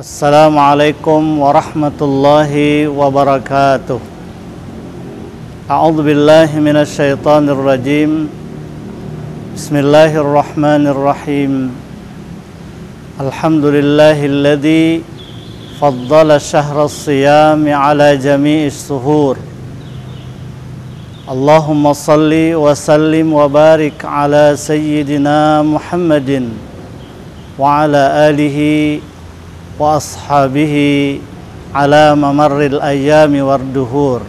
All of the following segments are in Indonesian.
السلام عليكم ورحمة الله وبركاته أعوذ بالله من الشيطان الرجيم بسم الله الرحمن الرحيم الحمد لله الذي فضل شهر الصيام على جميع الشهور اللهم صل وسلم وبارك على سيدنا محمد وعلى آله وصحبه وأصحابه على ممر الأيام والدهور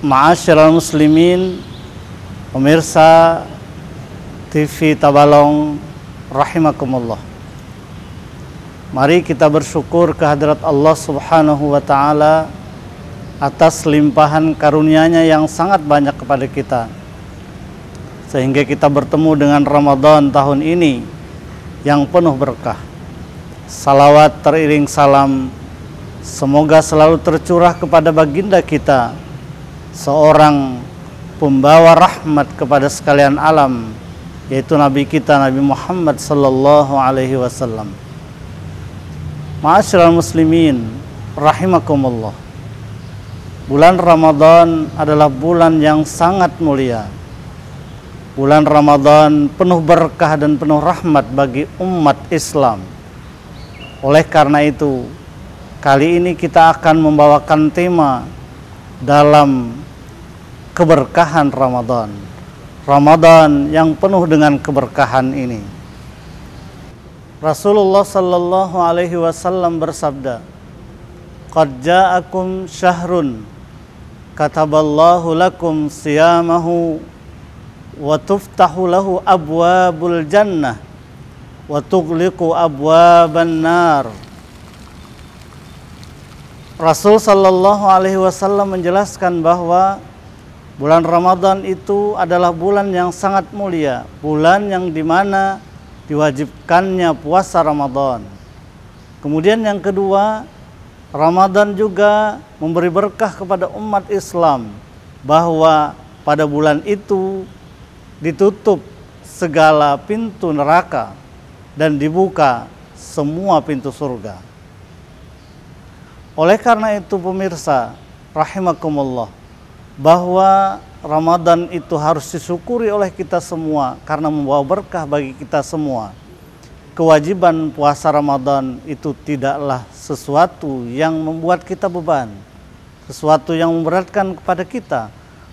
Ma'asyir muslimin Pemirsa TV Tabalong Rahimakumullah Mari kita bersyukur kehadirat Allah subhanahu wa ta'ala Atas limpahan karunianya yang sangat banyak kepada kita Sehingga kita bertemu dengan Ramadan tahun ini yang penuh berkah. Salawat teriring salam semoga selalu tercurah kepada baginda kita seorang pembawa rahmat kepada sekalian alam yaitu nabi kita Nabi Muhammad sallallahu alaihi wasallam. Maashirul muslimin rahimakumullah. Bulan Ramadan adalah bulan yang sangat mulia Bulan Ramadan penuh berkah dan penuh rahmat bagi umat Islam. Oleh karena itu, kali ini kita akan membawakan tema dalam keberkahan Ramadan. Ramadan yang penuh dengan keberkahan ini. Rasulullah sallallahu alaihi wasallam bersabda, "Qad ja'akum syahrun kataballahu lakum siyamahu wa tuftahu lahu abwabul jannah wa tughliqu abwaban nar Rasul sallallahu alaihi wasallam menjelaskan bahwa bulan Ramadan itu adalah bulan yang sangat mulia, bulan yang dimana diwajibkannya puasa Ramadan. Kemudian yang kedua, Ramadan juga memberi berkah kepada umat Islam bahwa pada bulan itu ditutup segala pintu neraka dan dibuka semua pintu surga. Oleh karena itu pemirsa, rahimakumullah, bahwa Ramadan itu harus disyukuri oleh kita semua karena membawa berkah bagi kita semua. Kewajiban puasa Ramadan itu tidaklah sesuatu yang membuat kita beban, sesuatu yang memberatkan kepada kita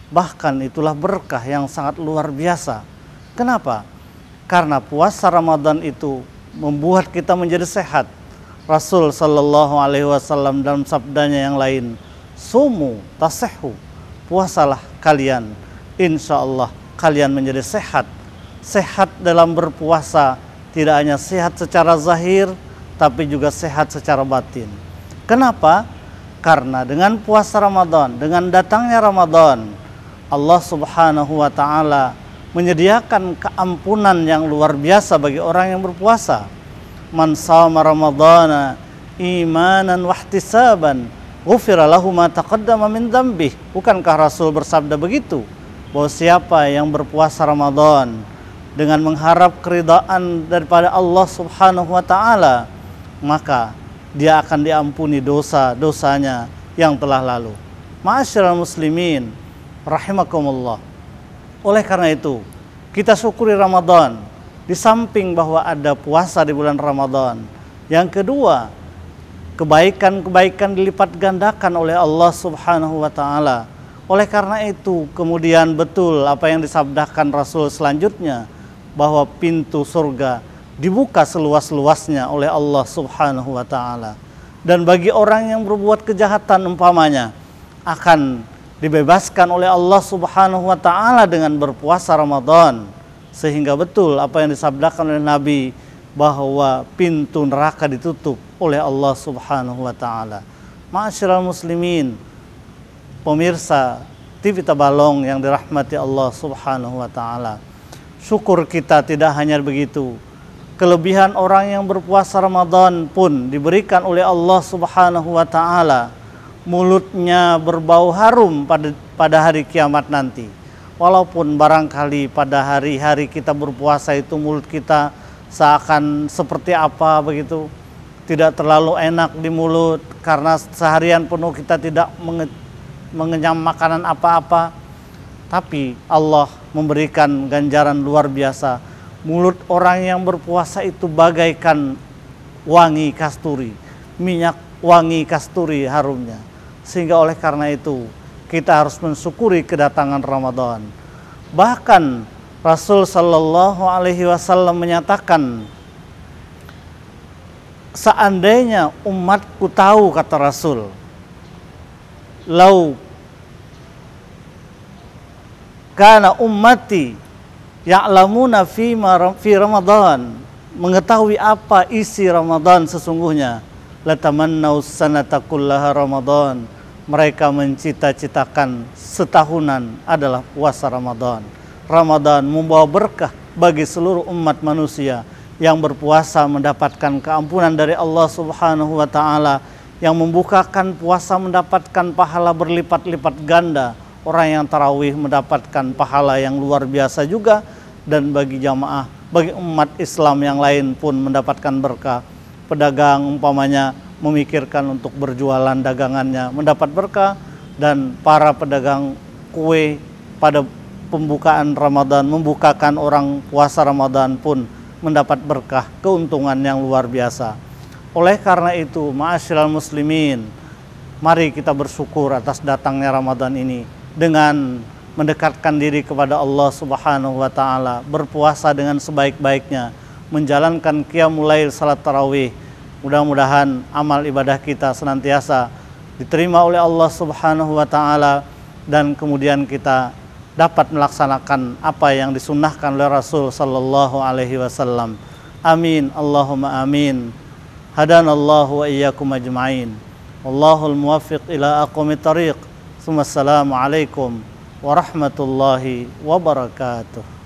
Bahkan itulah berkah yang sangat luar biasa. Kenapa? Karena puasa Ramadan itu membuat kita menjadi sehat. Rasul Shallallahu Alaihi Wasallam dalam sabdanya yang lain, sumu tasehu, puasalah kalian, insya Allah kalian menjadi sehat. Sehat dalam berpuasa tidak hanya sehat secara zahir, tapi juga sehat secara batin. Kenapa? Karena dengan puasa Ramadan, dengan datangnya Ramadan, Allah Subhanahu wa taala menyediakan keampunan yang luar biasa bagi orang yang berpuasa. Man shoma ramadhana imanan wahtisaban ghufira lahu ma taqaddama min dhanbih. Bukankah Rasul bersabda begitu? Bahwa siapa yang berpuasa Ramadan dengan mengharap keridaan daripada Allah Subhanahu wa taala, maka dia akan diampuni dosa-dosanya yang telah lalu. Ma'asyiral muslimin, rahimakumullah. Oleh karena itu, kita syukuri Ramadan. Di samping bahwa ada puasa di bulan Ramadan. Yang kedua, kebaikan-kebaikan dilipat gandakan oleh Allah Subhanahu wa taala. Oleh karena itu, kemudian betul apa yang disabdakan Rasul selanjutnya bahwa pintu surga dibuka seluas-luasnya oleh Allah Subhanahu wa taala. Dan bagi orang yang berbuat kejahatan umpamanya akan dibebaskan oleh Allah Subhanahu wa taala dengan berpuasa Ramadan sehingga betul apa yang disabdakan oleh Nabi bahwa pintu neraka ditutup oleh Allah Subhanahu wa taala. Ma'asyiral muslimin, pemirsa TV Tabalong yang dirahmati Allah Subhanahu wa taala. Syukur kita tidak hanya begitu. Kelebihan orang yang berpuasa Ramadan pun diberikan oleh Allah Subhanahu wa taala mulutnya berbau harum pada pada hari kiamat nanti. Walaupun barangkali pada hari-hari kita berpuasa itu mulut kita seakan seperti apa begitu, tidak terlalu enak di mulut karena seharian penuh kita tidak menge mengenyam makanan apa-apa. Tapi Allah memberikan ganjaran luar biasa. Mulut orang yang berpuasa itu bagaikan wangi kasturi, minyak wangi kasturi harumnya. Sehingga oleh karena itu kita harus mensyukuri kedatangan Ramadan. Bahkan Rasul Shallallahu Alaihi Wasallam menyatakan, seandainya umatku tahu kata Rasul, lau karena ummati ya'lamuna fi fi Ramadan mengetahui apa isi Ramadan sesungguhnya latamannau sanata Ramadan mereka mencita-citakan setahunan adalah puasa Ramadan. Ramadan membawa berkah bagi seluruh umat manusia yang berpuasa mendapatkan keampunan dari Allah Subhanahu wa taala yang membukakan puasa mendapatkan pahala berlipat-lipat ganda. Orang yang tarawih mendapatkan pahala yang luar biasa juga dan bagi jamaah, bagi umat Islam yang lain pun mendapatkan berkah. Pedagang umpamanya memikirkan untuk berjualan dagangannya mendapat berkah dan para pedagang kue pada pembukaan Ramadan membukakan orang puasa Ramadan pun mendapat berkah keuntungan yang luar biasa. Oleh karena itu, ma'asyiral muslimin, mari kita bersyukur atas datangnya Ramadan ini dengan mendekatkan diri kepada Allah Subhanahu wa taala, berpuasa dengan sebaik-baiknya, menjalankan qiyamul lail salat tarawih, Mudah-mudahan amal ibadah kita senantiasa diterima oleh Allah Subhanahu wa taala dan kemudian kita dapat melaksanakan apa yang disunnahkan oleh Rasul sallallahu alaihi wasallam. Amin Allahumma amin. Hadanallahu wa iyyakum ajma'in. Wallahul muwaffiq ila aqwami tariq. Assalamualaikum warahmatullahi wabarakatuh.